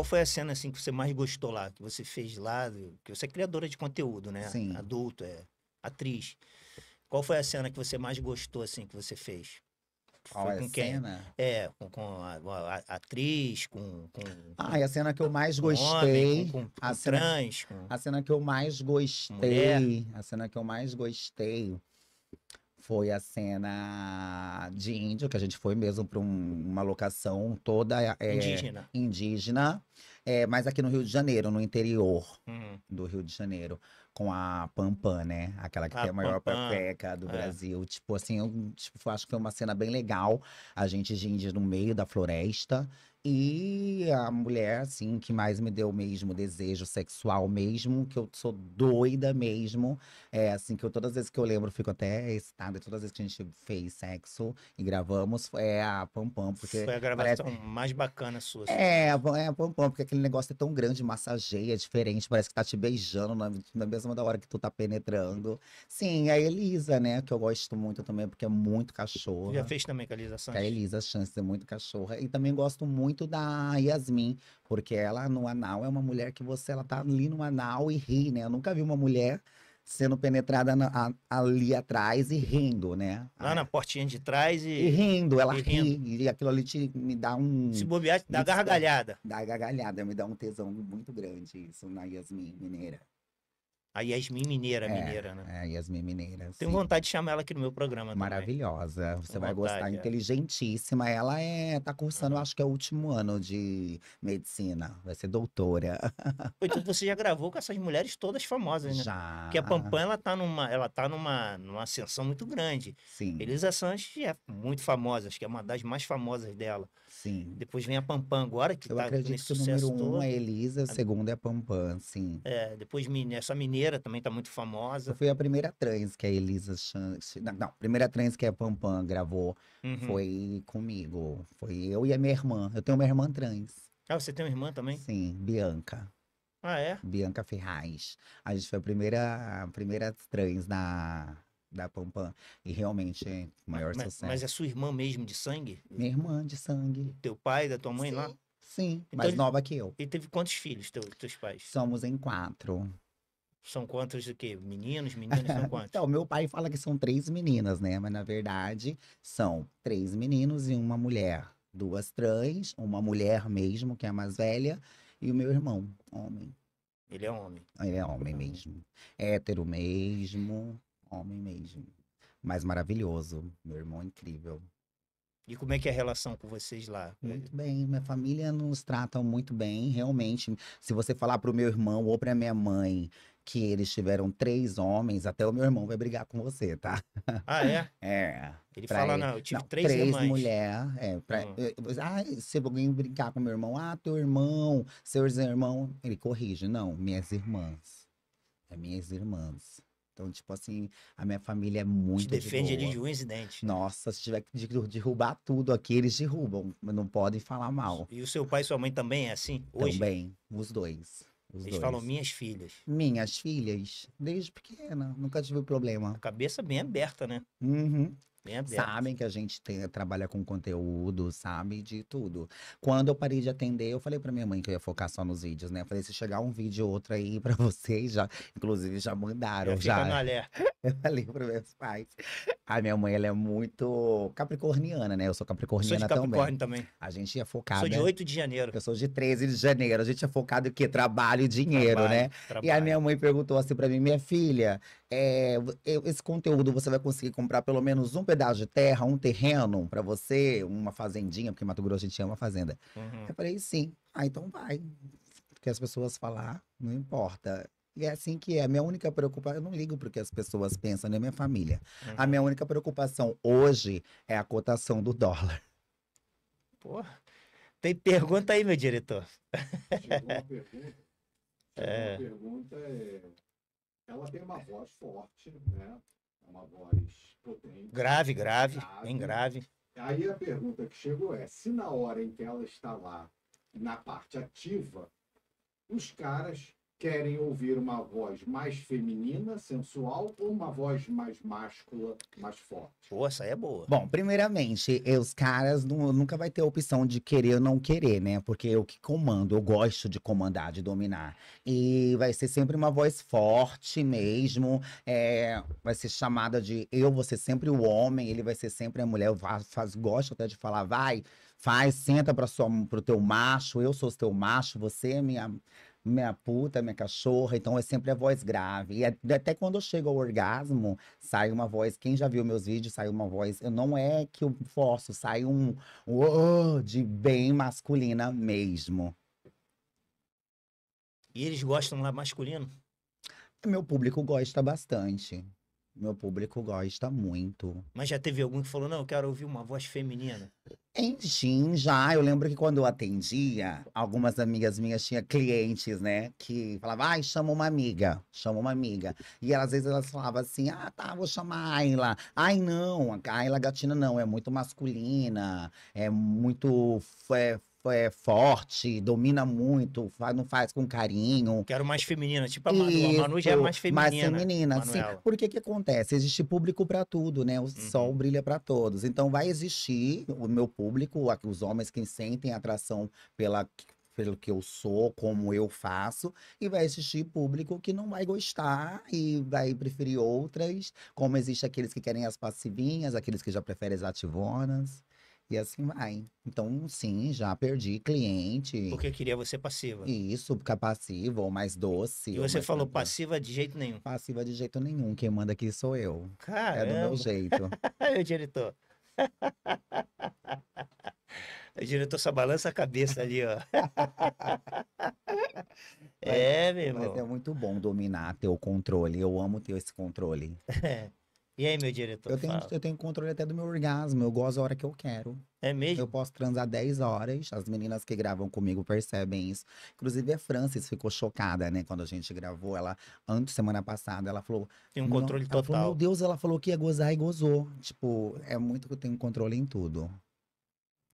Qual foi a cena assim que você mais gostou lá, que você fez lá, que você é criadora de conteúdo, né? Sim. Adulto, é atriz. Qual foi a cena que você mais gostou assim que você fez? Foi Olha, é com quem? Cena? É, com, com a, a, a, atriz, com. com ah, a cena que eu mais gostei. Homem, com, com, a trans. Cena, a cena que eu mais gostei. Mulher. A cena que eu mais gostei foi a cena de índio, que a gente foi mesmo para um, uma locação toda é, é indígena. indígena. É, mas aqui no Rio de Janeiro, no interior uhum. do Rio de Janeiro, com a Pampam, né? Aquela que a tem a maior pepeca do é. Brasil. Tipo assim, eu tipo, acho que foi uma cena bem legal. A gente ginge no meio da floresta. E a mulher, assim, que mais me deu mesmo desejo sexual mesmo, que eu sou doida mesmo. É assim, que eu, todas as vezes que eu lembro, fico até excitada. Todas as vezes que a gente fez sexo e gravamos, é a Pampam. Porque Foi a gravação parece... mais bacana sua. É, é a é Pampam, porque aquele aquele negócio é tão grande, massageia, é diferente, parece que tá te beijando na, na mesma da hora que tu tá penetrando. Sim, a Elisa, né? Que eu gosto muito também, porque é muito cachorra. Já fez também com a Elisa Sanches. A Elisa Sanches é muito cachorra. E também gosto muito da Yasmin, porque ela no anal é uma mulher que você, ela tá ali no anal e ri, né? Eu nunca vi uma mulher sendo penetrada na, a, ali atrás e rindo, né? Lá ah, na portinha de trás e. E rindo, ela e ri. Rindo. E aquilo ali te, me dá um. Se bobear, dá gargalhada. Dá gargalhada, me dá um tesão muito grande isso na Yasmin Mineira. A Yasmin Mineira, é, Mineira, né? É, a Yasmin Mineira. Tenho sim. vontade de chamar ela aqui no meu programa Maravilhosa. Você vai vontade, gostar, é. inteligentíssima. Ela é, tá cursando, uhum. acho que é o último ano de medicina. Vai ser doutora. Então você já gravou com essas mulheres todas famosas, né? Já. Porque a Pampan, ela tá numa, ela tá numa, numa ascensão muito grande. Sim. Elisa Sanches é muito famosa, acho que é uma das mais famosas dela. Sim. Depois vem a Pampan agora, que Eu tá acredito que o número um é todo. é Elisa, a segunda é a Pampan, sim. É, depois essa Mineira mineira, também está muito famosa. Foi a primeira trans que a Elisa Chance. Não, não, a primeira trans que a Pampam gravou uhum. foi comigo. Foi eu e a minha irmã. Eu tenho uma irmã trans. Ah, você tem uma irmã também? Sim, Bianca. Ah, é? Bianca Ferraz. A gente foi a primeira, a primeira trans na, da Pampam. E realmente é maior mas, sucesso. Mas é sua irmã mesmo de sangue? Minha irmã de sangue. Teu pai, da tua mãe Sim. lá? Sim, então mais nova que eu. E teve quantos filhos, teu, teus pais? Somos em quatro. São quantos o quê? Meninos, meninas, são então, quantos? então, meu pai fala que são três meninas, né? Mas na verdade são três meninos e uma mulher. Duas trans, uma mulher mesmo, que é a mais velha, e o meu irmão, homem. Ele é homem. Ele é homem mesmo. Hétero mesmo, homem mesmo. Mas maravilhoso. Meu irmão é incrível. E como é que é a relação com vocês lá? Muito bem, minha família nos trata muito bem, realmente. Se você falar para o meu irmão ou para minha mãe que eles tiveram três homens, até o meu irmão vai brigar com você, tá? Ah, é? É. Ele fala, ele... não, eu tive não, três, três irmãs. é, pra... uhum. Ah, se alguém brincar com meu irmão, ah, teu irmão, seus irmãos, ele corrige, não, minhas irmãs. É minhas irmãs. Então, tipo assim, a minha família é muito. Te defende de, de unhas e dentes. Nossa, se tiver que derrubar tudo aqui, eles derrubam. não podem falar mal. E o seu pai e sua mãe também é assim? Hoje? Também, os dois. Os Eles dois. falam minhas filhas. Minhas filhas? Desde pequena, nunca tive problema. A cabeça bem aberta, né? Uhum. Sabem que a gente tem, trabalha com conteúdo, sabe? De tudo. Quando eu parei de atender, eu falei pra minha mãe que eu ia focar só nos vídeos, né? Eu falei, se chegar um vídeo ou outro aí pra vocês, já, inclusive já mandaram. Eu já. No Eu falei pros meus pais. A minha mãe, ela é muito capricorniana, né? Eu sou capricorniana eu sou de Capricórnio também. A gente ia é focar. sou de 8 de janeiro. Eu sou de 13 de janeiro. A gente ia é focado em que? Trabalho e dinheiro, trabalho, né? Trabalho. E a minha mãe perguntou assim pra mim, minha filha, é, esse conteúdo você vai conseguir comprar pelo menos um pedaço de terra, um terreno para você, uma fazendinha, porque Mato Grosso a gente ama fazenda. Uhum. Eu falei, sim. Ah, então vai. Porque as pessoas falar, ah, não importa. E é assim que é. A minha única preocupação, eu não ligo porque as pessoas pensam, nem minha família. Uhum. A minha única preocupação hoje é a cotação do dólar. Pô, Tem pergunta aí, meu diretor. Chegou uma pergunta. Chegou é. uma pergunta é ela tem uma voz forte, né? É uma voz potente. Grave, grave, grave, bem grave. Aí a pergunta que chegou é: se na hora em que ela está lá, na parte ativa, os caras querem ouvir uma voz mais feminina, sensual, ou uma voz mais máscula, mais forte? Pô, essa é boa. Bom, primeiramente, os caras não, nunca vai ter a opção de querer ou não querer, né? Porque eu que comando, eu gosto de comandar, de dominar. E vai ser sempre uma voz forte mesmo, é, vai ser chamada de eu vou ser sempre o homem, ele vai ser sempre a mulher, faz, faz, gosto até de falar, vai, faz, senta para pro teu macho, eu sou o teu macho, você é minha minha puta, minha cachorra, então é sempre a voz grave. E até quando eu chego ao orgasmo, sai uma voz. Quem já viu meus vídeos, sai uma voz. Eu não é que eu forço, sai um, um oh, de bem masculina mesmo. E eles gostam lá masculino? Meu público gosta bastante. Meu público gosta muito. Mas já teve algum que falou: não, eu quero ouvir uma voz feminina. Enfim, já. Eu lembro que quando eu atendia, algumas amigas minhas tinham clientes, né? Que falavam, ai, chama uma amiga, chama uma amiga. E às vezes elas falavam assim, ah, tá, vou chamar a Ayla. Ai, não, a Ayla Gatina não, é muito masculina, é muito é, é, forte, domina muito, não faz com carinho. Quero mais feminina, tipo a Manu. Isso, a Manu já é mais feminina. Mais feminina, Manuela. sim. Porque que acontece? Existe público para tudo, né? O uhum. sol brilha para todos. Então vai existir o meu público, os homens que sentem atração pela pelo que eu sou, como eu faço, e vai existir público que não vai gostar e vai preferir outras, como existe aqueles que querem as passivinhas, aqueles que já preferem as ativonas. E assim vai. Então, sim, já perdi cliente. Porque queria você passiva. Isso, ficar passiva ou mais doce. E você falou passiva. passiva de jeito nenhum? Passiva de jeito nenhum. Quem manda aqui sou eu. Caramba. É do meu jeito. meu é diretor. o diretor só balança a cabeça ali, ó. é, meu irmão. Mas é muito bom dominar, ter o controle. Eu amo ter esse controle. É. E aí, meu diretor? Eu tenho, fala. eu tenho controle até do meu orgasmo. Eu gosto a hora que eu quero. É mesmo? Eu posso transar 10 horas. As meninas que gravam comigo percebem isso. Inclusive, a Francis ficou chocada, né? Quando a gente gravou, ela, antes, semana passada, ela falou. Tem um controle total. Falou, meu Deus, ela falou que ia gozar e gozou. Tipo, é muito que eu tenho controle em tudo.